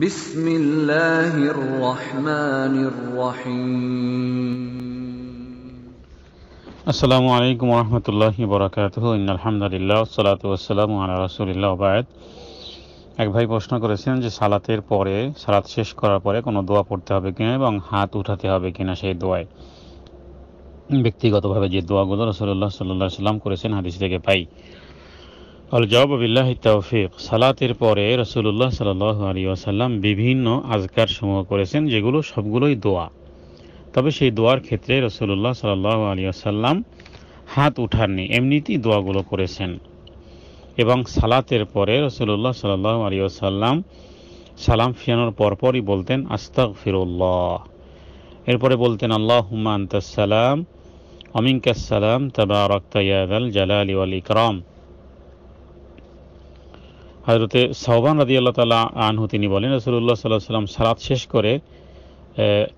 বিসমিল্লাহির রহমানির রহিম আসসালামু আলাইকুম রহমতুল্লাহি বরাকাতুহ আলহামদুলিল্লাহ সালাতু ওয়াসসালামু আলা রাসূলিল্লাহ ওবায়দ এক ভাই প্রশ্ন করেছেন যে সালাতের পরে সালাত শেষ করার পরে কোনো দোয়া পড়তে হবে কিনা এবং হাত উঠাতে হবে কিনা সেই দোয়ায় ব্যক্তিগতভাবে যে দোয়াগুলো রসুল্লাহ সাল্লাহ সাল্লাম করেছেন হাদিস থেকে পাই আল জবাবিল্লাহ তৌফিক সালাতের পরে রসুল্লাহ সাল আলী আসাল্লাম বিভিন্ন আজকার সমূহ করেছেন যেগুলো সবগুলোই দোয়া তবে সেই দোয়ার ক্ষেত্রে রসুল্লাহ সাল আলী আসাল্লাম হাত উঠাননি এমনিতেই দোয়াগুলো করেছেন এবং সালাতের পরে রসুল্লাহ সাল আলী আসাল্লাম সালাম ফিরানোর পরপরই বলতেন আস্তাক ফিরুল্লাহ এরপরে বলতেন আল্লাহ হুমান তাসালাম অমিনকাসালাম তাবা রক্তাল জালালি আল ইকরম হজরতে সাহবান রাজি আল্লাহ তালা আনহু তিনি বলেন রসুল্লাহ সাল্লাহ সাল্লাম সালাত শেষ করে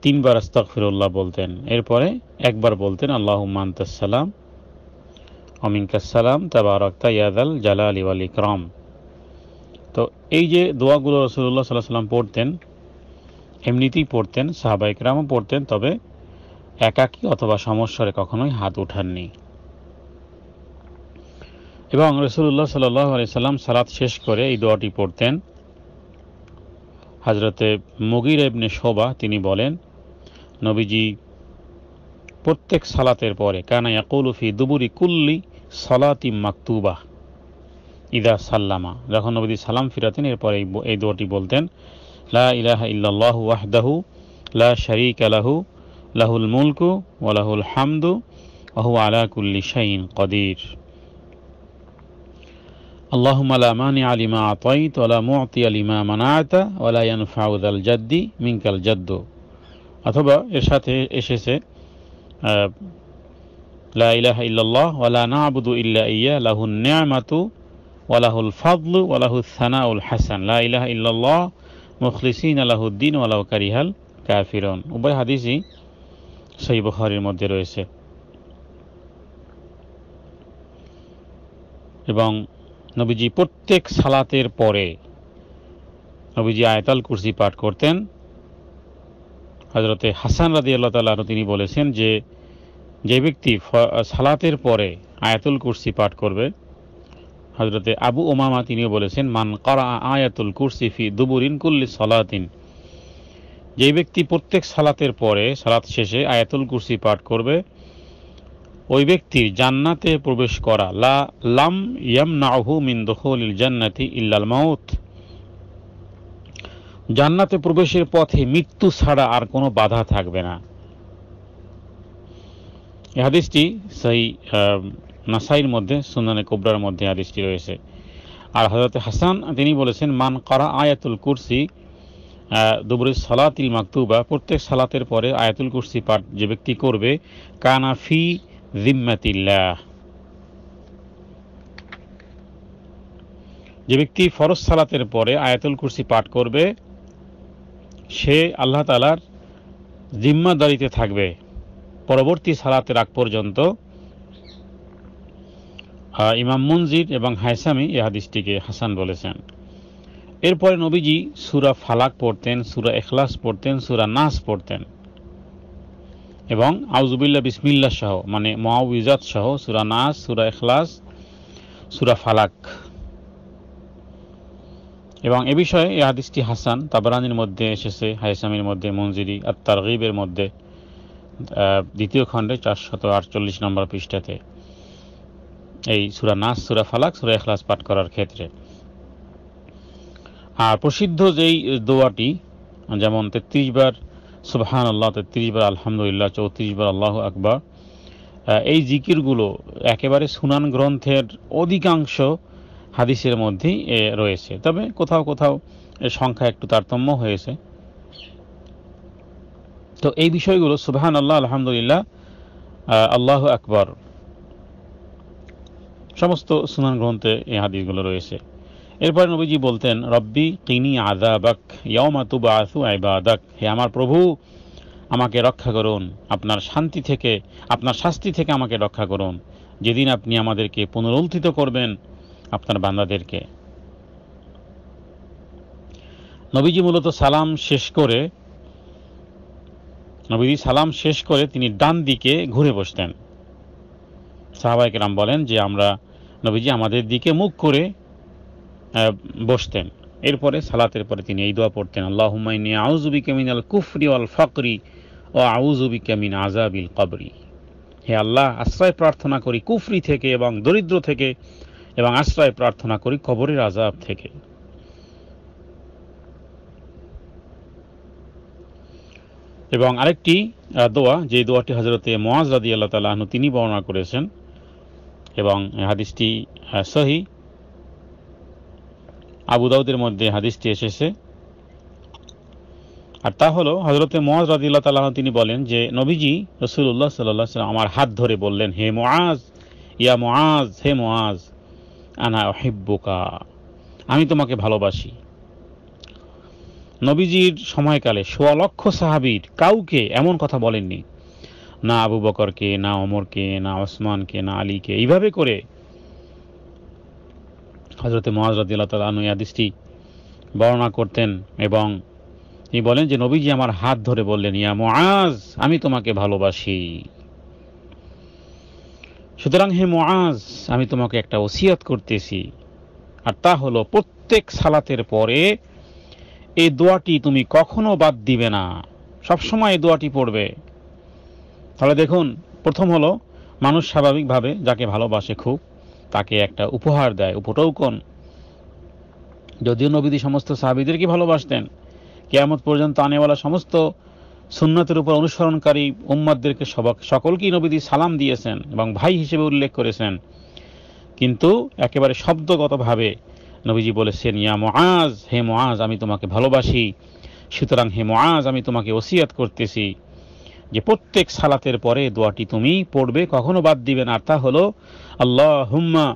তিনবার আস্তাক ফিরুল্লাহ বলতেন এরপরে একবার বলতেন আল্লাহ মান্তাসাল্লাম অমিনকাসাল্লাম তাবারকতা ইয়াদাল জালা আলী আল ইকরম তো এই যে দোয়াগুলো রসুল্লাহ সাল্লাহ সাল্লাম পড়তেন এমনিতেই পড়তেন সাহাবা ইকরামও পড়তেন তবে একাকী অথবা সমস্যারে কখনোই হাত উঠাননি এবং রসুল্লাহ সাল্লাহ আলাইসাল্লাম সালাত শেষ করে এই দোয়াটি পড়তেন হাজরতে মগির এবনে শোবা তিনি বলেন নবীজি প্রত্যেক সালাতের পরে কানা ইয়াকুলফি দুবুরি কুল্লি সালাতি মাকতুবা ইদা সাল্লামা যখন নবীজি সালাম ফিরাতেন এরপরে এই দোয়াটি বলতেন লা ইলাহা ইল্লাল্লাহু ওয়াহদাহু লা শারীকা লাহু লাহুল মুলকু ওয়া লাহুল হামদু ওয়া হুয়া আলা কুল্লি শাইইন কদির اللهم لا مانع لما أعطيت ولا معطي لما منعت ولا ينفع ذا الجد منك الجد أثبا إرشاد إشيسة آه، لا إله إلا الله ولا نعبد إلا إياه له النعمة وله الفضل وله الثناء الحسن لا إله إلا الله مخلصين له الدين ولو كره الكافرون وبي حديثي صحيح بخاري المدير ويسه এবং নবীজি প্রত্যেক সালাতের পরে নবীজি আয়তাল কুরসি পাঠ করতেন হজরতে হাসান রাজি আল্লাহ তাল তিনি বলেছেন যে যে ব্যক্তি সালাতের পরে আয়াতুল কুর্সি পাঠ করবে হজরতে আবু ওমামা তিনিও বলেছেন মান করা আয়াতুল কুর্সি ফি দুবুরিন কুল্লি সালাতিন যে ব্যক্তি প্রত্যেক সালাতের পরে সালাত শেষে আয়াতুল কুরসি পাঠ করবে ওই ব্যক্তির জান্নাতে প্রবেশ করা লা লাম ইয়ামনাহু মিন দখল জান্নাতি ইল্লাল মাউত জান্নাতে প্রবেশের পথে মৃত্যু ছাড়া আর কোনো বাধা থাকবে না এ হাদিসটি সেই নাসাইর মধ্যে সুনানে কোবরার মধ্যে হাদিসটি রয়েছে আর হজরত হাসান তিনি বলেছেন মান করা আয়াতুল কুরসি দুবরে সালাতিল মাকতুবা প্রত্যেক সালাতের পরে আয়াতুল কুরসি পাঠ যে ব্যক্তি করবে কানা ফি জিম্মাতিল্লাহ যে ব্যক্তি ফরজ সালাতের পরে আয়াতুল কুরসি পাঠ করবে সে আল্লাহ তালার জিম্মাদারিতে থাকবে পরবর্তী সালাতের আগ পর্যন্ত ইমাম মঞ্জির এবং হায়সামি এ হাদিসটিকে হাসান বলেছেন এরপরে নবীজি সুরা ফালাক পড়তেন সুরা এখলাস পড়তেন সুরা নাস পড়তেন এবং আউজুবিল্লা বিসমিল্লা সহ মানে মহাউজাত সহ সুরা নাস সুরা এখলাস সুরা ফালাক এবং এ বিষয়ে এই হাদিসটি হাসান তাবরানির মধ্যে এসেছে হাইসামির মধ্যে মঞ্জিরি আর তারগিবের মধ্যে দ্বিতীয় খণ্ডে চারশত আটচল্লিশ নম্বর পৃষ্ঠাতে এই সুরা নাস সুরা ফালাক সুরা এখলাস পাঠ করার ক্ষেত্রে আর প্রসিদ্ধ যেই দোয়াটি যেমন তেত্রিশ বার সুবহান আল্লাহ বার আলহামদুলিল্লাহ চৌত্রিশবার আল্লাহ আকবার এই জিকিরগুলো একেবারে সুনান গ্রন্থের অধিকাংশ হাদিসের মধ্যেই রয়েছে তবে কোথাও কোথাও সংখ্যা একটু তারতম্য হয়েছে তো এই বিষয়গুলো সুবহান আল্লাহ আলহামদুলিল্লাহ আল্লাহ আকবর সমস্ত সুনান গ্রন্থে এই হাদিসগুলো রয়েছে এরপর নবীজি বলতেন রব্বি কিনি আজাবাক ইয়মা তুবা আসু আইবাদাক হে আমার প্রভু আমাকে রক্ষা করুন আপনার শান্তি থেকে আপনার শাস্তি থেকে আমাকে রক্ষা করুন যেদিন আপনি আমাদেরকে পুনরুত্থিত করবেন আপনার বান্দাদেরকে নবীজি মূলত সালাম শেষ করে নবীজি সালাম শেষ করে তিনি ডান দিকে ঘুরে বসতেন সাহাবাইকেরাম বলেন যে আমরা নবীজি আমাদের দিকে মুখ করে বসতেন এরপরে সালাতের পরে তিনি এই দোয়া পড়তেন আল্লাহ আউজুবি কামিন আল কুফরি আল ফাকরি ও আউজুবি কামিন আজাবিল কবরি হে আল্লাহ আশ্রয় প্রার্থনা করি কুফরি থেকে এবং দরিদ্র থেকে এবং আশ্রয় প্রার্থনা করি কবরের আজাব থেকে এবং আরেকটি দোয়া যে দোয়াটি হজরতে মোয়াজ রাদি আল্লাহ তালাহনু তিনি বর্ণনা করেছেন এবং হাদিসটি সহি আবুদাউদের মধ্যে হাদিসটি এসেছে আর তা হলো হজরতে মোয়াজ রাজিল্লা তালাহ তিনি বলেন যে নবীজি রসুল্লাহ সাল্লাহ সাল্লাম আমার হাত ধরে বললেন হে মোয়াজ ইয়া মোয়াজ হে মোয়াজ আনা অহিব্বুকা আমি তোমাকে ভালোবাসি নবীজির সময়কালে সোয়া লক্ষ সাহাবির কাউকে এমন কথা বলেননি না আবু বকরকে না অমরকে না ওসমানকে না আলীকে এইভাবে করে হজরতে মহাজরত আল্লাহ ইয়াদিসটি বর্ণনা করতেন এবং তিনি বলেন যে নবীজি আমার হাত ধরে বললেন ইয়া মোয়াজ আমি তোমাকে ভালোবাসি সুতরাং হে মোয়াজ আমি তোমাকে একটা ওসিয়াত করতেছি আর তা হলো প্রত্যেক সালাতের পরে এই দোয়াটি তুমি কখনো বাদ দিবে না সবসময় এই দোয়াটি পড়বে তাহলে দেখুন প্রথম হলো মানুষ স্বাভাবিকভাবে যাকে ভালোবাসে খুব তাকে একটা উপহার দেয় উপটৌকন যদিও নবীদি সমস্ত সাহাবিদেরকে ভালোবাসতেন কেয়ামত পর্যন্ত আনেওয়ালা সমস্ত সুন্নতের উপর অনুসরণকারী উম্মাদদেরকে সবাক সকলকেই নবীদি সালাম দিয়েছেন এবং ভাই হিসেবে উল্লেখ করেছেন কিন্তু একেবারে শব্দগতভাবে নবীজি বলেছেন ইয়া মোয়াজ হে মোয়াজ আমি তোমাকে ভালোবাসি সুতরাং হে মোয়াজ আমি তোমাকে ওসিয়াত করতেছি যে প্রত্যেক সালাতের পরে দোয়াটি তুমি পড়বে কখনো বাদ দিবে না তা হলো আল্লাহ হুম্মা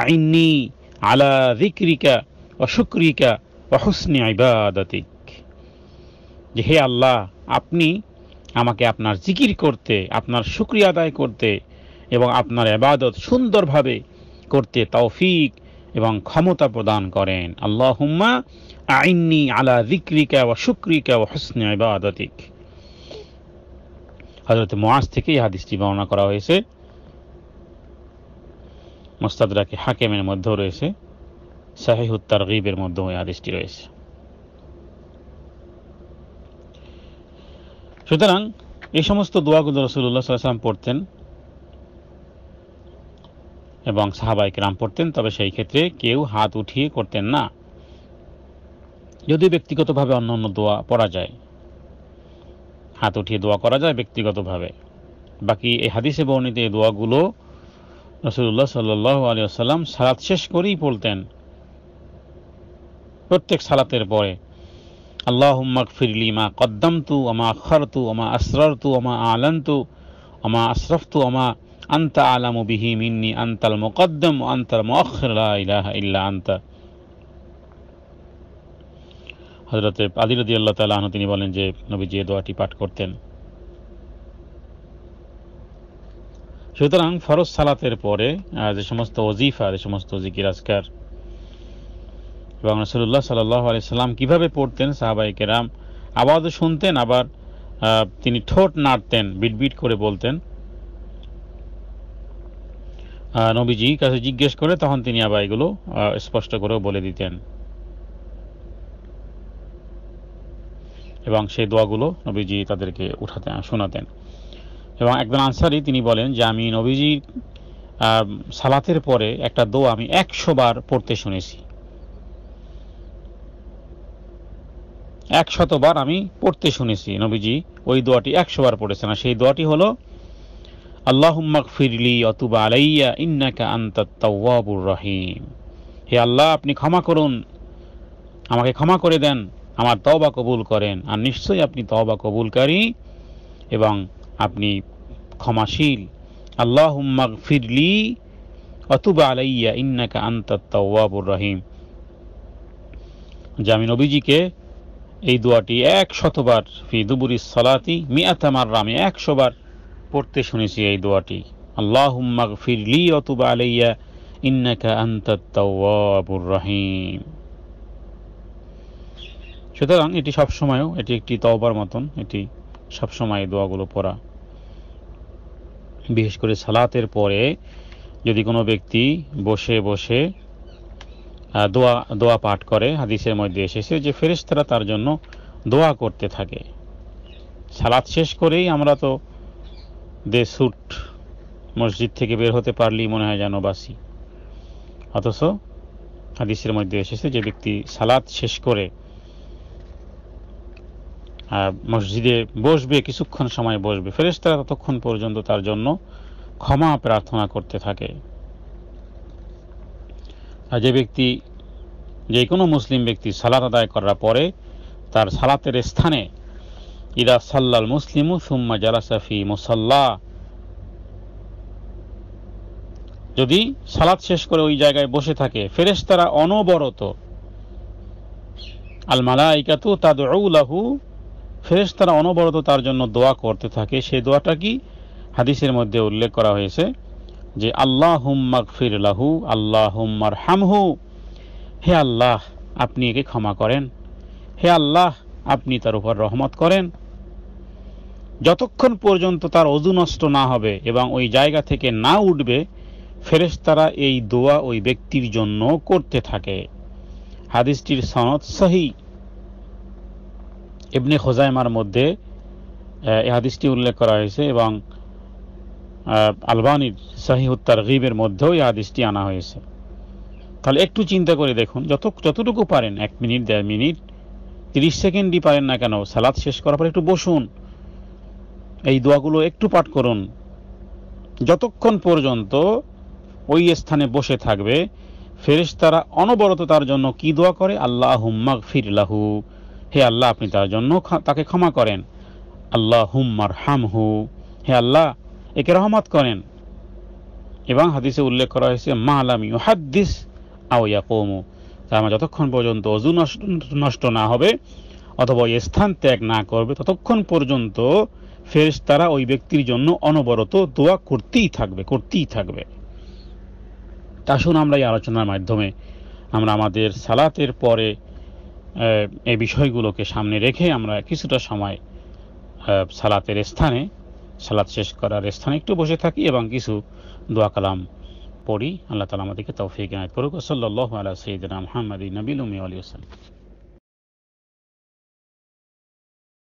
আইনি আলা রিক্রিকা অশুক্রিকা অহসনি আইবাদিক যে হে আল্লাহ আপনি আমাকে আপনার জিকির করতে আপনার শুক্রিয়া আদায় করতে এবং আপনার এবাদত সুন্দরভাবে করতে তৌফিক এবং ক্ষমতা প্রদান করেন আল্লাহ হুম্মা আইনি আলা রিক্রিকা ও শুক্রিকা ও হসনি আইবাদাতিক হজরত মোয়াজ থেকে এই হাদিসটি বর্ণনা করা হয়েছে মোস্তাদাকে হাকেমের মধ্যেও রয়েছে শাহিহুত গিবের মধ্যেও এই হাদিসটি রয়েছে সুতরাং এই সমস্ত দোয়াগুলো রসুল্লাহ সাল্লাম পড়তেন এবং সাহাবাইক রাম পড়তেন তবে সেই ক্ষেত্রে কেউ হাত উঠিয়ে করতেন না যদি ব্যক্তিগতভাবে অন্য অন্য দোয়া পড়া যায় হাত উঠিয়ে দোয়া করা যায় ব্যক্তিগতভাবে বাকি এই হাদিসে বর্ণিত এই দোয়াগুলো রসুল্লাহ সাল্লাহ আলী আসসালাম সালাত শেষ করেই পড়তেন প্রত্যেক সালাতের পরে আল্লাহ ফিরলি মা কদ্দম তু আমা আখর তু আমা আসরর তু আমা আলন তু আমা আশরফ তু আমা আন্তা আলামু বিহি মিন্নি আন্তাল মোকদ্দম আন্তাল মুআখির লা ইলাহা ইল্লা আন্তা হজরতে আদিরদি আল্লাহ তালাহ তিনি বলেন যে নবীজি এ দোয়াটি পাঠ করতেন সুতরাং ফরজ সালাতের পরে যে সমস্ত অজিফা যে সমস্ত জিকির আজকার এবং রসুল্লাহ সাল্লাহ আলি সাল্লাম কীভাবে পড়তেন সাহাবাই কেরাম আওয়াজ শুনতেন আবার তিনি ঠোঁট নাড়তেন বিটবিট করে বলতেন নবীজি কাছে জিজ্ঞেস করে তখন তিনি আবার এগুলো স্পষ্ট করেও বলে দিতেন এবং সেই দোয়াগুলো নবীজি তাদেরকে উঠাতেন শোনাতেন এবং একজন আনসারি তিনি বলেন যে আমি নবীজি সালাতের পরে একটা দোয়া আমি একশো বার পড়তে শুনেছি একশতবার আমি পড়তে শুনেছি নবীজি ওই দোয়াটি বার পড়েছেন আর সেই দোয়াটি হলো আল্লাহুম্মাক ফিরলি অতুবা আলাইয়া ইন্নাকা আন্তাত্তাওয়াবুর রহিম হে আল্লাহ আপনি ক্ষমা করুন আমাকে ক্ষমা করে দেন আমার তবা কবুল করেন আর নিশ্চয়ই আপনি তবা কবুলকারী এবং আপনি ক্ষমাশীল আল্লাহ ফিরলি অতুবা আলাইয়া ইন্নাকা আন্তাত্তাওয়াবুর রহিম জামিন নবীজিকে এই দোয়াটি এক শতবার ফি দুবুরি সালাতি মিয়াতামার রামে একশোবার পড়তে শুনেছি এই দোয়াটি আল্লাহ ফিরলি অতুবা আলাইয়া ইন্নাকা আন্তাত্তাওয়াবুর রহিম সুতরাং এটি সবসময়ও এটি একটি তওবার মতন এটি সবসময় দোয়াগুলো পড়া বিশেষ করে সালাতের পরে যদি কোনো ব্যক্তি বসে বসে দোয়া দোয়া পাঠ করে হাদিসের মধ্যে এসেছে যে ফেরেশতারা তার জন্য দোয়া করতে থাকে সালাত শেষ করেই আমরা তো দে সুট মসজিদ থেকে বের হতে পারলি মনে হয় যেন বাসি অথচ হাদিসের মধ্যে এসেছে যে ব্যক্তি সালাত শেষ করে মসজিদে বসবে কিছুক্ষণ সময় বসবে ফেরেশতারা ততক্ষণ পর্যন্ত তার জন্য ক্ষমা প্রার্থনা করতে থাকে আর যে ব্যক্তি যে কোনো মুসলিম ব্যক্তি সালাত আদায় করার পরে তার সালাতের স্থানে ইরা সাল্লাল মুসলিম সুম্মা জালাসাফি মুসাল্লা যদি সালাত শেষ করে ওই জায়গায় বসে থাকে ফেরেশতারা অনবরত আল মালাইকাতু তাদু লাহু ফেরেস তারা অনবরত তার জন্য দোয়া করতে থাকে সেই দোয়াটা কি হাদিসের মধ্যে উল্লেখ করা হয়েছে যে আল্লাহ হুম্মাকফির লাহু আল্লাহ হুম্মার হামহু হে আল্লাহ আপনি একে ক্ষমা করেন হে আল্লাহ আপনি তার উপর রহমত করেন যতক্ষণ পর্যন্ত তার অজু নষ্ট না হবে এবং ওই জায়গা থেকে না উঠবে ফেরেশতারা এই দোয়া ওই ব্যক্তির জন্য করতে থাকে হাদিসটির সনদ সহি ইবনে খোজাইমার মধ্যে এ হাদিসটি উল্লেখ করা হয়েছে এবং আলবানির সাহিহুত্তার গিবের মধ্যেও এই হাদিসটি আনা হয়েছে তাহলে একটু চিন্তা করে দেখুন যত যতটুকু পারেন এক মিনিট দেড় মিনিট তিরিশ সেকেন্ডই পারেন না কেন সালাদ শেষ করার পরে একটু বসুন এই দোয়াগুলো একটু পাঠ করুন যতক্ষণ পর্যন্ত ওই স্থানে বসে থাকবে ফেরেশতারা অনবরত তার জন্য কি দোয়া করে আল্লাহ হুম্মাগ ফিরলাহু হে আল্লাহ আপনি তার জন্য তাকে ক্ষমা করেন আল্লাহ হুম্মার হামহু হে আল্লাহ একে রহমত করেন এবং হাদিসে উল্লেখ করা হয়েছে মা আলাম হাদ্দিস আউয়া কৌমু তা আমার যতক্ষণ পর্যন্ত অজু নষ্ট না হবে অথবা ওই স্থান ত্যাগ না করবে ততক্ষণ পর্যন্ত ফেরেস তারা ওই ব্যক্তির জন্য অনবরত দোয়া করতেই থাকবে করতেই থাকবে তা শুন আমরা এই আলোচনার মাধ্যমে আমরা আমাদের সালাতের পরে এই বিষয়গুলোকে সামনে রেখে আমরা কিছুটা সময় সালাতের স্থানে সালাত শেষ করার স্থানে একটু বসে থাকি এবং কিছু দোয়া কালাম পড়ি আল্লাহ তালা আমাদেরকে তৌফিক নায়ত করুক সাল্লাহ আলা সঈদিনা মোহাম্মদ নবীল উমি আলী